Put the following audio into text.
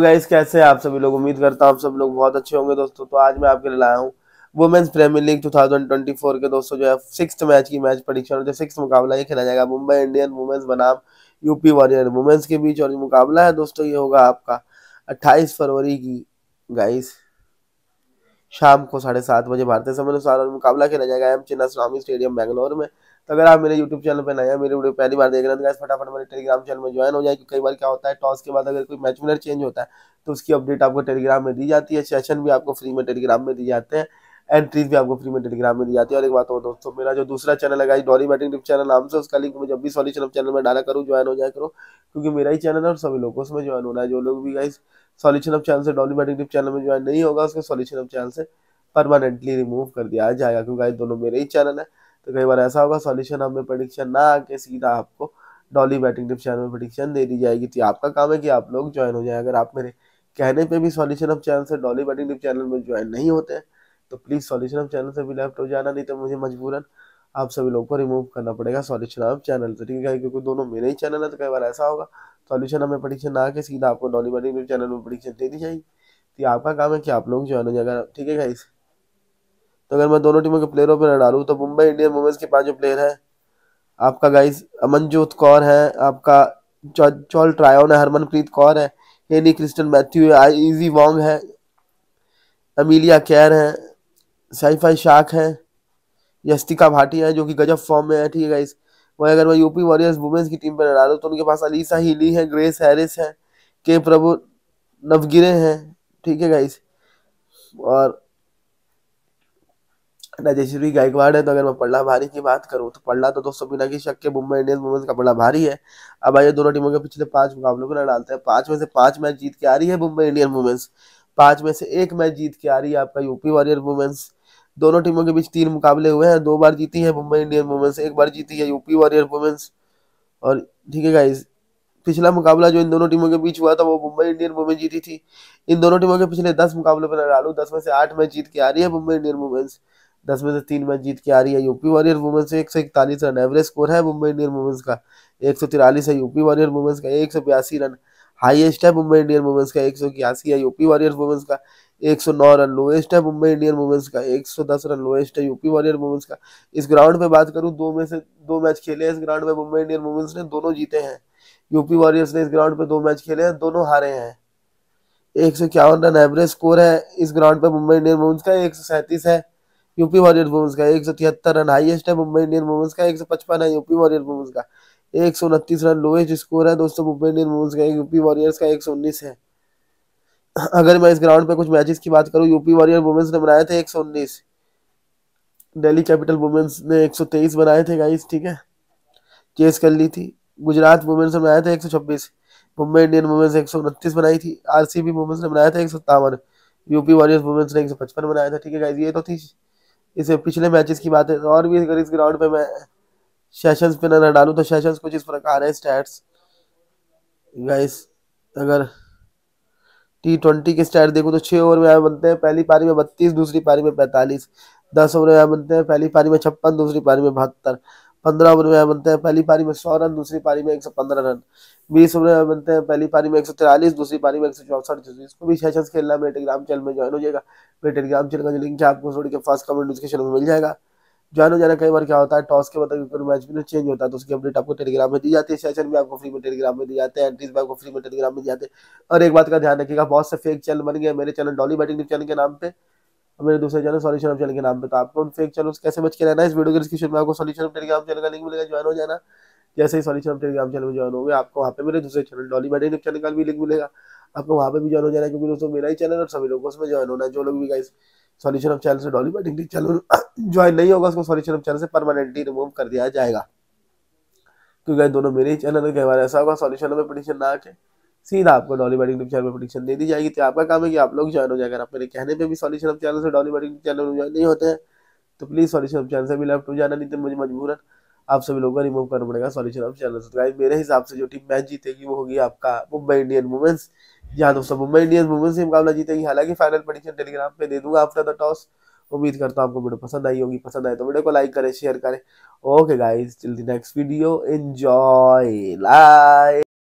guys कैसे हैं आप सभी लोग उम्मीद करता हूं आप सब लोग बहुत अच्छे होंगे दोस्तों तो आज मैं आपके लिए लाया हूं वुमेन्स प्रीमियर लीग 2024 के दोस्तों जो है सिक्स मैच की मैच परीक्षण जो सिक्स मुकाबला ये खेला जाएगा मुंबई इंडियन वुमेन्स बनाम यूपी वॉरियर वुमेन्स के बीच और मुकाबला है दोस्तों ये होगा आपका अट्ठाईस फरवरी की गाइस शाम को साढ़े सात बजे भारतीय समय अनुसार और मुकाबला खेला जाएगा M Chinnaswamy stadium Bangalore में तो अगर आप मेरे यूट्यूब चैनल पर नया मेरे वीडियो पहली बार देख रहे हैं तो फटाफट मेरे टेलीग्राम चैनल में ज्वाइन हो जाए कई बार क्या होता है टॉस के बाद अगर कोई मैच विनर चेंज होता है तो उसकी अपडेट आपको टेलीग्राम में दी जाती है सेशन भी आपको फ्री में टेलीग्राम में दी जाते हैं एंट्रीज भी आपको फ्री में टेलीग्राम में दी जाती है और एक बात और दोस्तों मेरा जो दूसरा चैनल है डॉरी बैटिंग टिप चैनल नाम से उसका लिंक मैं जब भी सॉरी चैनल चैनल में डाला करूँ ज्वाइन हो जाए करो क्योंकि मेरा ही चैनल है और सभी लोगों उसमें ज्वाइन होना है जो लोग भी गाइस सॉरी चैनल से डॉली बैटिंग टिप चैनल में ज्वाइन नहीं होगा उसको सॉरी चैनल से परमानेंटली रिमूव कर दिया जाएगा क्योंकि गाइस दोनों मेरे ही चैनल है तो कई बार ऐसा होगा सॉल्यूशन हमें प्रडिक्शन ना आके सीधा आपको डॉली बैटिंग टिप चैनल में प्रडिक्शन दे दी जाएगी तो आपका काम है कि आप लोग ज्वाइन हो जाए अगर आप मेरे कहने पे भी सॉल्यूशन ऑफ चैनल से डॉली बैटिंग टिप चैनल में ज्वाइन नहीं होते हैं तो प्लीज़ सॉल्यूशन ऑफ चैनल से भी लेफ्ट हो जाना नहीं तो मुझे मजबूरन आप सभी लोग को रिमूव करना पड़ेगा सॉल्यूशन ऑफ चैनल से ठीक है क्योंकि दोनों मेरे ही चैनल है तो कई बार ऐसा होगा सॉल्यूशन हमें प्रडिक्शन ना आके सीधा आपको डॉली बैटिंग टिप चैनल में प्रडिक्शन दे दी जाएगी तो आपका काम है कि आप लोग ज्वाइन हो जाएगा ठीक है गाइस तो अगर मैं दोनों टीमों के प्लेयरों पर डालूँ तो मुंबई इंडियन वुमेंस के पाँच जो प्लेयर है आपका गाइस अमनजोत कौर है आपका चौल ट्रायोन है हरमनप्रीत कौर है हेनी क्रिस्टन मैथ्यू है ईजी वॉन्ग है अमीलिया कैर है साइफाई शाख है यस्तिका भाटिया है जो कि गजब फॉर्म में है ठीक है गाइस वही अगर मैं यूपी वॉरियर्स वुमेन्स की टीम पर डालूँ तो उनके पास अलीसा हीली है ग्रेस हैरिस है के प्रभु नवगिरे हैं ठीक है गाइस और भी गायकवाड़ है तो अगर मैं पड़ला भारी की बात करूँ तो पड़ला तो दोस्तों बिना की शक के मुंबई इंडियंस वुमेंस का पड़ला भारी है अब आइए दोनों टीमों के पिछले पांच मुकाबलों को डालते हैं पांच में से पांच मैच जीत के आ रही है मुंबई इंडियन वुमेन्स पांच में से एक मैच जीत के आ रही है आपका यूपी वॉरियर वुमेन्स दोनों टीमों के बीच तीन मुकाबले हुए हैं दो बार जीती है मुंबई इंडियन वुमेन्स एक बार जीती है यूपी वॉरियर वुमेन्स और ठीक है गाइज पिछला मुकाबला जो इन दोनों टीमों के बीच हुआ था वो मुंबई इंडियन वुमेन जीती थी इन दोनों टीमों के पिछले दस मुकाबलों पर डालू दस में से आठ मैच जीत के आ रही है मुंबई इंडियन वुमेन्स दस में से तीन मैच जीत के आ रही है यूपी वॉरियर वुमेंस एक सौ इकतालीस रन एवरेज स्कोर है मुंबई इंडियन वुमेंस का एक सौ तिरालीस है यूपी वॉरियर वुमेंस का एक सौ बयासी रन हाईएस्ट है मुंबई इंडियन वुमेंस का एक सौ इक्यासी है यूपी वॉरियर वुमेंस का एक सौ नौ रन लोएस्ट है मुंबई इंडियन वुमेंस का एक सौ दस रन लोएस्ट है यूपी वॉरियर वुमेंस का इस ग्राउंड पे बात करूँ दो में से दो मैच खेले हैं इस ग्राउंड में मुंबई इंडियन वुमेंस ने दोनों जीते हैं यूपी वॉरियर्स ने इस ग्राउंड पे दो मैच खेले हैं दोनों हारे हैं एक सौ इक्यावन रन एवरेज स्कोर है इस ग्राउंड पे मुंबई इंडियन वुमेंस का एक सौ सैंतीस है यूपी वॉरियर वुमेंस का एक सौ तिहत्तर रन हाईएस्ट है मुंबई इंडियन वुमेंस का एक सौ पचपन है यूपी वॉरियर वुमेंस का एक सौ उनतीस रन लोएस्ट स्कोर है दोस्तों मुंबई इंडियन वुमेंस का यूपी वॉरियर्स का एक सौ उन्नीस है अगर मैं इस ग्राउंड पे कुछ मैचेस की बात करूं यूपी वॉरियर वुमेंस ने बनाए थे एक सौ उन्नीस डेली कैपिटल वुमेंस ने एक सौ तेईस बनाए थे गाइस ठीक है चेस कर ली थी गुजरात वुमेंस ने बनाए थे एक सौ छब्बीस मुंबई इंडियन वुमेंस एक सौ उनतीस बनाई थी आरसीबी वुमेंस ने बनाया था एक सौ सत्तावन यूपी वॉरियर्स वुमेंस ने एक सौ पचपन बनाया था ठीक है गाइस ये तो थी इस पिछले मैचेस की बात है तो और भी अगर इस ग्राउंड पे मैं सेशंस पे नजर डालूँ तो सेशंस कुछ इस प्रकार है स्टैट्स गाइस अगर टी ट्वेंटी के स्टैट देखो तो छह ओवर में यहाँ बनते हैं पहली पारी में बत्तीस दूसरी पारी में पैंतालीस दस ओवर में यहाँ बनते हैं पहली पारी में छप्पन दूसरी पारी में बहत्तर पंद्रह ओवर में यहाँ बनते हैं पहली पारी में सौ रन दूसरी पारी में एक सौ पंद्रह रन बीस ओवर बनते हैं पहली पारी में एक सौ तिरालीस दूसरी पारी में एक सौ चौसठ इसको भी सेशंस खेलना मेरे टेलीग्राम चैनल में ज्वाइन हो जाएगा मेरे टेलीग्राम चैनल का जो लिंक है आपको छोड़ के फर्स्ट कमेंट डिस्क्रिप्शन में मिल जाएगा ज्वाइन हो जाना कई बार क्या होता है टॉस के बाद मतलब मैच भी चेंज होता है तो उसकी अपडेट आपको टेलीग्राम में दी जाती है सेशन भी आपको फ्री में टेलीग्राम में दी जाते हैं एंट्रीज भी आपको फ्री में टेलीग्राम में दी जाते हैं और एक बात का ध्यान रखिएगा बहुत से फेक चैनल बन गए मेरे चैनल डॉली बैटिंग चैनल के नाम पे मेरे दूसरे चैनल सॉल्यूशन ऑफ चैनल के नाम पे तो आपको उन फेक चैनल कैसे बच के रहना है इस वीडियो के डिस्क्रिप्शन में आपको सॉल्यूशन ऑफ टेलीग्राम चैनल का लिंक मिलेगा ज्वाइन हो जाना जैसे ही सॉरी टेलीग्राम चैनल में ज्वाइन हो आपको वहाँ पे मेरे दूसरे चैनल डॉली बैठे चैनल का भी लिंक मिलेगा आपको वहाँ पे भी ज्वाइन हो जाना है क्योंकि दोस्तों मेरा ही चैनल और सभी लोगों से ज्वाइन होना है जो लोग भी गाइस सॉल्यूशन ऑफ चैनल से डॉली बैटिंग चैनल ज्वाइन नहीं होगा उसको सॉल्यूशन ऑफ चैनल से परमानेंटली रिमूव कर दिया जाएगा क्योंकि गाइस दोनों मेरे ही चैनल में कई बार ऐसा होगा सॉल्यूशन में पिटिशन ना आके सीधा आपको डॉली बैटिंग टीम चैनल में पिटिशन दे दी जाएगी तो आपका काम है कि आप लोग ज्वाइन हो जाएगा अगर आप मेरे कहने पर भी सॉल्यूशन ऑफ चैनल से डॉली बैटिंग चैनल में ज्वाइन नहीं होते हैं तो प्लीज़ सॉल्यूशन ऑफ चैनल से भी लेफ्ट हो जाना नहीं तो मुझे मजबूरन आप सभी लोगों को रिमूव करना पड़ेगा सॉल्यूशन ऑफ चैनल सब्सक्राइब मेरे हिसाब से जो टीम मैच जीतेगी वो होगी आपका मुंबई इंडियन वुमेंस यहाँ दोस्तों मुंबई इंडियन वुमेंस से मुकाबला जीतेगी हालांकि फाइनल पडिशन टेलीग्राम पे दे दूंगा आपका द टॉस उम्मीद करता हूँ आपको वीडियो पसंद आई होगी पसंद आए तो वीडियो को लाइक करें शेयर करें okay guys till the next video enjoy like